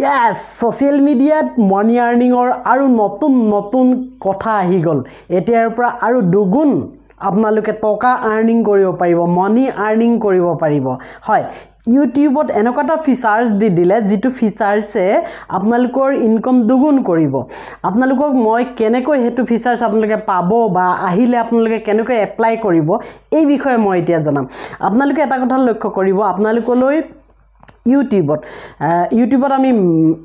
ইয়াস social মিডিয়াত মানি আৰ্ণিঙৰ আৰু নতুন নতুন কথা আহি গ'ল এতিয়াৰ পৰা আৰু দুগুণ আপোনালোকে টকা আৰ্ণিং কৰিব পাৰিব মানি আৰ্ণিং কৰিব পাৰিব হয় ইউটিউবত এনেকুৱা এটা ফিচাৰ্চ দি দিলে যিটো ফিচাৰ্চে আপোনালোকৰ ইনকম দুগুণ কৰিব আপোনালোকক মই কেনেকৈ সেইটো ফিচাৰ্চ আপোনালোকে পাব বা আহিলে আপোনালোকে কেনেকৈ এপ্লাই কৰিব এই বিষয়ে মই এতিয়া জনাম আপোনালোকে এটা কথা লক্ষ্য কৰিব আপোনালোকলৈ ইউটিউবত ইউটিউবত আমি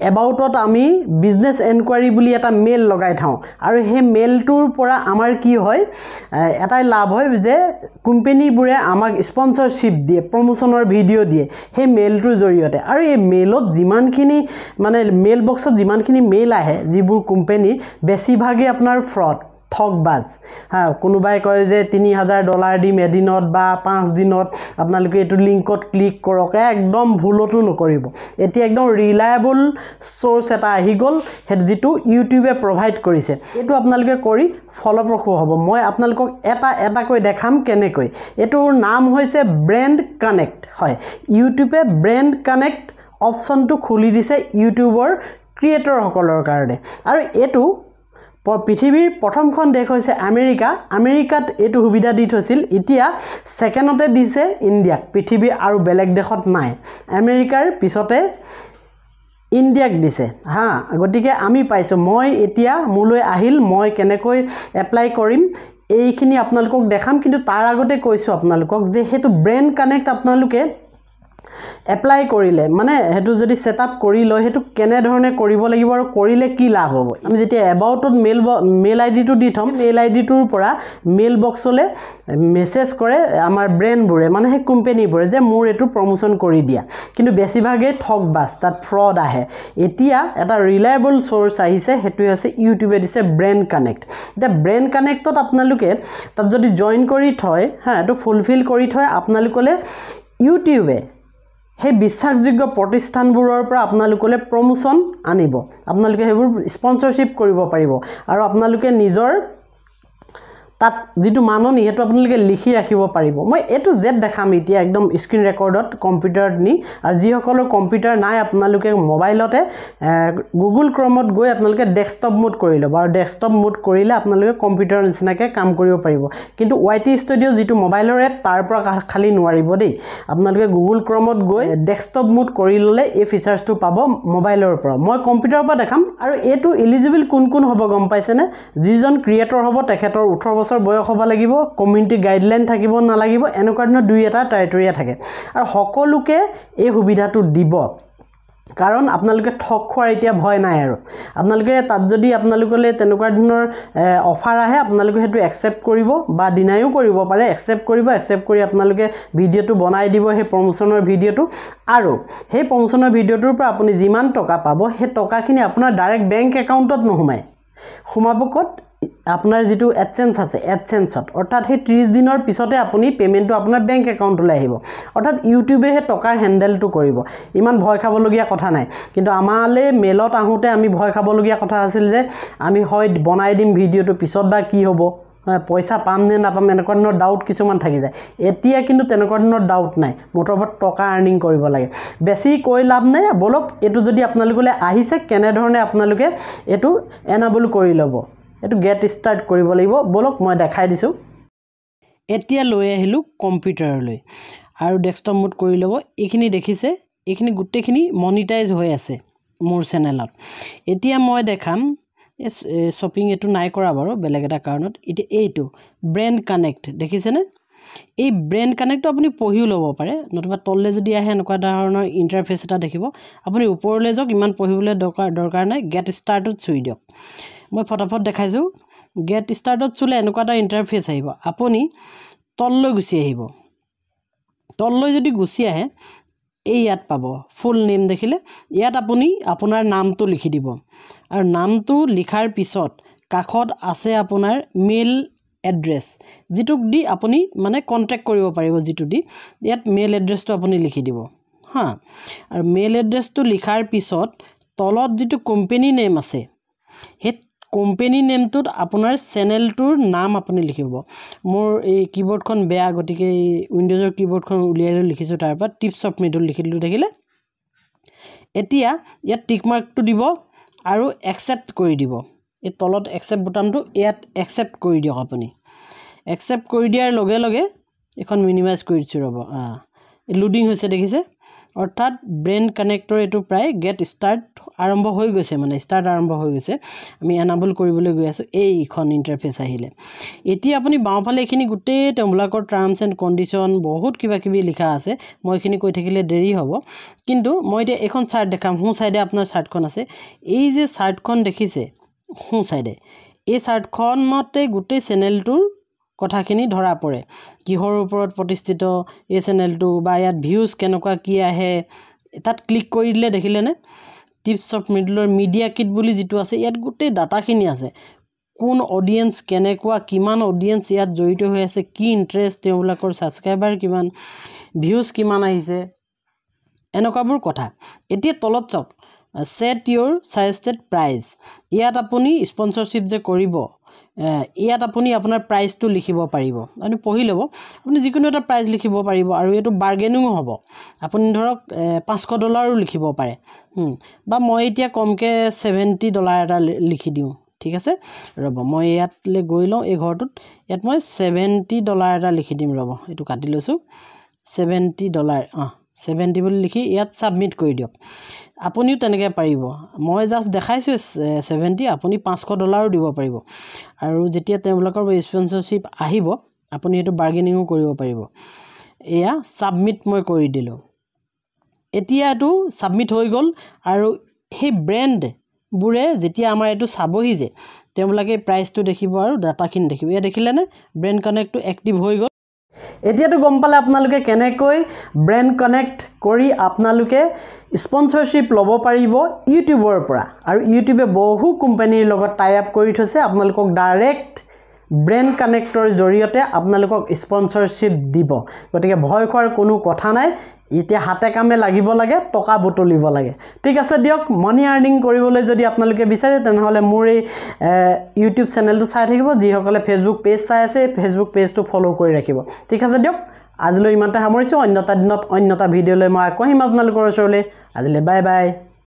এবাউটত আমি বিজনেছ এনকুৱাৰী বুলি এটা মেইল লগাই থওঁ আৰু সেই মেইলটোৰ পৰা আমাৰ কি হয় এটাই লাভ হয় যে কোম্পেনীবোৰে আমাক স্পনচৰশ্বিপ দিয়ে প্ৰমোশ্যনৰ ভিডিঅ' দিয়ে সেই মেইলটোৰ জৰিয়তে আৰু এই মেইলত যিমানখিনি মানে মেইল বক্সত যিমানখিনি মেইল আহে যিবোৰ কোম্পেনীৰ বেছিভাগেই আপোনাৰ ফ্ৰড ঠগবাজ হ্যাঁ কোনোবাই কয় যে তিনি হাজাৰ ডলাৰ দিম এদিনত বা পাঁচ দিনত আপনাদেৰ এই লিঙ্কত ক্লিক কৰক একদম ভুলতো নকৰিব এতিয়া একদম ৰিলায়েবল চ'ৰ্চ এটা আহি গল যিটো ইউটিউবে প্ৰভাইড কৰিছে এই আপোনালোকে কৰি ফলপ্ৰসূ হব মই আপোনালোকক এটা এটাকৈ দেখাম কেনেকৈ এইটোৰ নাম হৈছে ব্ৰেণ্ড কানেক্ট হয় ইউটিউবে ব্ৰেণ্ড কানেক্ট অপশ্যনটো খুলি দিছে ইউটিউবৰ ক্ৰিয়েটৰসকলৰ কাৰণে আৰু এইটো পৃথিৱীৰ প্ৰথমখন দেশ হৈছে আমেৰিকা আমেৰিকাত এইটো সুবিধা দি থৈছিল এতিয়া ছেকেণ্ডতে দিছে ইণ্ডিয়াক পৃথিৱীৰ আৰু বেলেগ দেশত নাই আমেৰিকাৰ পিছতে ইণ্ডিয়াক দিছে হা গতিকে আমি পাইছোঁ মই এতিয়া মোলৈ আহিল মই কেনেকৈ এপ্লাই কৰিম এইখিনি আপোনালোকক দেখাম কিন্তু তাৰ আগতে কৈছোঁ আপোনালোকক যে সেইটো ব্ৰেইন কানেক্ট আপোনালোকে এপ্লাই কৰিলে মানে সেইটো যদি ছেটআপ কৰি লয় সেইটো কেনেধৰণে কৰিব লাগিব আৰু কৰিলে কি লাভ হ'ব আমি যেতিয়া এবাউটত মেইল মেইল আই ডিটো দি থ'ম মেইল আইডিটোৰ পৰা মেইল বক্সলৈ মেছেজ কৰে আমাৰ ব্ৰেণ্ডবোৰে মানে সেই কোম্পেনীবোৰে যে মোৰ এইটো প্ৰমোচন কৰি দিয়া কিন্তু বেছিভাগেই ঠগ বাছ তাত ফ্ৰড আহে এতিয়া এটা ৰিলায়েবল চ'ৰ্চ আহিছে সেইটোৱে হৈছে ইউটিউবে দিছে ব্ৰেণ্ড কানেক্ট এতিয়া ব্ৰেণ্ড কানেক্টত আপোনালোকে তাত যদি জইন কৰি থয় হা এইটো ফুলফিল কৰি থয় আপোনালোকলৈ ইউটিউবে সেই বিশ্বাসযোগ্য প্ৰতিষ্ঠানবোৰৰ পৰা আপোনালোকলৈ প্ৰমোশ্যন আনিব আপোনালোকে সেইবোৰ স্পন্সৰশ্বিপ কৰিব পাৰিব আৰু আপোনালোকে নিজৰ তাত যিটো মাননি সেইটো আপোনালোকে লিখি ৰাখিব পাৰিব মই এইটো জেদ দেখাম এতিয়া একদম স্ক্ৰীণ ৰেকৰ্ডত কম্পিউটাৰত নি আৰু যিসকলৰ কম্পিউটাৰ নাই আপোনালোকে মোবাইলতে গুগল ক্ৰমত গৈ আপোনালোকে ডেস্কটপ মোড কৰি ল'ব আৰু ডেস্কটপ মোড কৰিলে আপোনালোকে কম্পিউটাৰৰ নিচিনাকৈ কাম কৰিব পাৰিব কিন্তু ৱাই টি ষ্টুডিঅ' যিটো মোবাইলৰ এপ তাৰ পৰা খালি নোৱাৰিব দেই আপোনালোকে গুগল ক্ৰমত গৈ ডেস্কটপ মোড কৰি ল'লে এই ফিচাৰ্ছটো পাব মোবাইলৰ পৰা মই কম্পিউটাৰৰ পৰা দেখাম আৰু এইটো এলিজিবল কোন কোন হ'ব গম পাইছেনে যিজন ক্ৰিয়েটৰ হ'ব তেখেতৰ ওঠৰ বছৰ বছৰ বয়স হ'ব লাগিব কমিউনিটি গাইডলাইন থাকিব নালাগিব এনেকুৱা ধৰণৰ দুই এটা ক্ৰাইটেৰিয়া থাকে আৰু সকলোকে এই সুবিধাটো দিব কাৰণ আপোনালোকে ঠগ খোৱাৰ এতিয়া ভয় নাই আৰু আপোনালোকে তাত যদি আপোনালোকলৈ তেনেকুৱা ধৰণৰ অফাৰ আহে আপোনালোকে সেইটো একচেপ্ট কৰিব বা ডিনায়ো কৰিব পাৰে একচেপ্ট কৰিব একচেপ্ট কৰি আপোনালোকে ভিডিঅ'টো বনাই দিব সেই প্ৰমোশ্যনৰ ভিডিঅ'টো আৰু সেই প্ৰমোশ্যনৰ ভিডিঅ'টোৰ পৰা আপুনি যিমান টকা পাব সেই টকাখিনি আপোনাৰ ডাইৰেক্ট বেংক একাউণ্টত নোসোমায় সোমাব ক'ত আপোনাৰ যিটো এডচেঞ্চ আছে এডচেঞ্চত অৰ্থাৎ সেই ত্ৰিছ দিনৰ পিছতে আপুনি পে'মেণ্টটো আপোনাৰ বেংক একাউণ্টলৈ আহিব অৰ্থাৎ ইউটিউবে সেই টকাৰ হেণ্ডেলটো কৰিব ইমান ভয় খাবলগীয়া কথা নাই কিন্তু আমালৈ মেলত আহোঁতে আমি ভয় খাবলগীয়া কথা আছিল যে আমি হয় বনাই দিম ভিডিঅ'টো পিছত বা কি হ'ব পইচা পাম নে নাপাম এনেকুৱা ধৰণৰ ডাউট কিছুমান থাকি যায় এতিয়া কিন্তু তেনেকুৱা ধৰণৰ ডাউট নাই মুঠৰ ওপৰত টকা আৰ্ণিং কৰিব লাগে বেছি কৈ লাভ নাই ব'লক এইটো যদি আপোনালোকলৈ আহিছে কেনেধৰণে আপোনালোকে এইটো এনাবল কৰি ল'ব এইটো গেট ষ্টাৰ্ট কৰিব লাগিব বলক মই দেখাই দিছোঁ এতিয়া লৈ আহিলোঁ কম্পিউটাৰলৈ আৰু ডেস্কটপ মোড কৰি ল'ব এইখিনি দেখিছে এইখিনি গোটেইখিনি মনিটাইজ হৈ আছে মোৰ চেনেলত এতিয়া মই দেখাম এই শ্বপিং এইটো নাই কৰা বাৰু বেলেগ এটা কাৰণত এতিয়া এইটো ব্ৰেণ্ড কানেক্ট দেখিছেনে এই ব্ৰেণ্ড কানেক্টটো আপুনি পঢ়িও ল'ব পাৰে নতুবা তললৈ যদি আহে এনেকুৱা ধৰণৰ ইণ্টাৰফেচ এটা দেখিব আপুনি ওপৰলৈ যাওক ইমান পঢ়িবলৈ দৰকাৰ দৰকাৰ নাই গেট ষ্টাৰ্টত চুই দিয়ক মই ফটাফট দেখাইছোঁ গেট ষ্টাৰ্টত চুলে এনেকুৱা এটা ইণ্টাৰফেচ আহিব আপুনি তললৈ গুচি আহিব তললৈ যদি গুচি আহে এই ইয়াত পাব ফুল নেম দেখিলে ইয়াত আপুনি আপোনাৰ নামটো লিখি দিব আৰু নামটো লিখাৰ পিছত কাষত আছে আপোনাৰ মেইল এড্ৰেছ যিটোক দি আপুনি মানে কণ্টেক্ট কৰিব পাৰিব যিটো দি ইয়াত মেইল এড্ৰেছটো আপুনি লিখি দিব হা আৰু মেইল এড্ৰেছটো লিখাৰ পিছত তলত যিটো কোম্পেনী নেম আছে সেই কোম্পেনী নেমটোত আপোনাৰ চেনেলটোৰ নাম আপুনি লিখিব মোৰ এই কীবৰ্ডখন বেয়া গতিকে এই উইণ্ডজৰ কীবৰ্ডখন উলিয়াই লৈ লিখিছোঁ তাৰপৰা টিপছ অফ মেডুল লিখি দিলোঁ থাকিলে এতিয়া ইয়াত টিকমাৰ্কটো দিব আৰু একচেপ্ট কৰি দিব এই তলত একচেপ্ট বুটামটো ইয়াত একচেপ্ট কৰি দিয়ক আপুনি একচেপ্ট কৰি দিয়াৰ লগে লগে এখন মিনিমাইজ কৰি দিছোঁ ৰ'ব লোডিং হৈছে দেখিছে অৰ্থাৎ ব্ৰেইন কানেক্টৰ এইটো প্ৰায় গেট ষ্টাৰ্ট আৰম্ভ হৈ গৈছে মানে ষ্টাৰ্ট আৰম্ভ হৈ গৈছে আমি এনাবল কৰিবলৈ গৈ আছোঁ এইখন ইণ্টাৰফেচ আহিলে এতিয়া আপুনি বাওঁফালে এইখিনি গোটেই তেওঁবিলাকৰ টাৰ্মছ এণ্ড কণ্ডিশ্যন বহুত কিবাকিবি লিখা আছে মই এইখিনি কৈ থাকিলে দেৰি হ'ব কিন্তু মই এতিয়া এইখন চাৰ্ট দেখাম সোঁ ছাইডে আপোনাৰ চাৰ্টখন আছে এই যে চাৰ্টখন দেখিছে সোঁ ছাইডে এই চাৰ্টখনতে গোটেই চেনেলটোৰ কথাখিনি ধৰা পৰে কিহৰ ওপৰত প্ৰতিষ্ঠিত এই চেনেলটো বা ইয়াত ভিউজ কেনেকুৱা কি আহে তাত ক্লিক কৰি দিলে দেখিলেনে টিপছ অফ মিডলৰ মিডিয়া কিট বুলি যিটো আছে ইয়াত গোটেই ডাটাখিনি আছে কোন অডিয়েঞ্চ কেনেকুৱা কিমান অডিয়েঞ্চ ইয়াত জড়িত হৈ আছে কি ইণ্টাৰেষ্ট তেওঁবিলাকৰ ছাবস্ক্ৰাইবাৰ কিমান ভিউজ কিমান আহিছে এনেকুৱাবোৰ কথা এতিয়া তলত চাওক ছেট ইয়'ৰ ছাজেষ্টেড প্ৰাইজ ইয়াত আপুনি স্পনচৰশ্বিপ যে কৰিব ইয়াত আপুনি আপোনাৰ প্ৰাইচটো লিখিব পাৰিব আপুনি পঢ়ি ল'ব আপুনি যিকোনো এটা প্ৰাইচ লিখিব পাৰিব আৰু এইটো বাৰ্গেনিঙো হ'ব আপুনি ধৰক পাঁচশ ডলাৰো লিখিব পাৰে বা মই এতিয়া কমকৈ ছেভেণ্টি ডলাৰ এটা লিখি দিওঁ ঠিক আছে ৰ'ব মই ইয়াতলৈ গৈ লওঁ এই ঘৰটোত ইয়াত মই ছেভেণ্টি ডলাৰ এটা লিখি দিম ৰ'ব এইটো কাটি লৈছোঁ ছেভেণ্টি ডলাৰ অঁ ছেভেণ্টি বুলি লিখি ইয়াত ছাবমিট কৰি দিয়ক আপুনিও তেনেকৈ পাৰিব মই জাষ্ট দেখাইছোঁ ছেভেণ্টি আপুনি পাঁচশ ডলাৰো দিব পাৰিব আৰু যেতিয়া তেওঁলোকৰ স্পনচৰশ্বিপ আহিব আপুনি সেইটো বাৰ্গেনিঙো কৰিব পাৰিব এয়া ছাবমিট মই কৰি দিলোঁ এতিয়া এইটো ছাবমিট হৈ গ'ল আৰু সেই ব্ৰেণ্ডবোৰে যেতিয়া আমাৰ এইটো চাবহি যে তেওঁলোকে প্ৰাইচটো দেখিব আৰু ডাটাখিনি দেখিব এয়া দেখিলেনে ব্ৰেণ্ড কানেক্টটো এক্টিভ হৈ গ'ল এতিয়াতো গম পালে আপোনালোকে কেনেকৈ ব্ৰেণ্ড কানেক্ট কৰি আপোনালোকে স্পনচৰশ্বিপ ল'ব পাৰিব ইউটিউবৰ পৰা আৰু ইউটিউবে বহু কোম্পানীৰ লগত টাই আপ কৰি থৈছে আপোনালোকক ডাইৰেক্ট ব্ৰেণ্ড কানেক্টৰ জৰিয়তে আপোনালোকক স্পনচৰশ্বিপ দিব গতিকে ভয় খোৱাৰ কোনো কথা নাই এতিয়া হাতে কামে লাগিব লাগে টকা বুটলিব লাগে ঠিক আছে দিয়ক মানি আৰ্ণিং কৰিবলৈ যদি আপোনালোকে বিচাৰে তেনেহ'লে মোৰ এই ইউটিউব চেনেলটো চাই থাকিব যিসকলে ফেচবুক পেজ চাই আছে এই ফেচবুক পেজটো ফ'ল' কৰি ৰাখিব ঠিক আছে দিয়ক আজিলৈ ইমানতে সামৰিছোঁ অন্য এটা দিনত অন্য এটা ভিডিঅ'লৈ মই আকৌ আহিম আপোনালোকৰ ওচৰলৈ আজিলৈ বাই বাই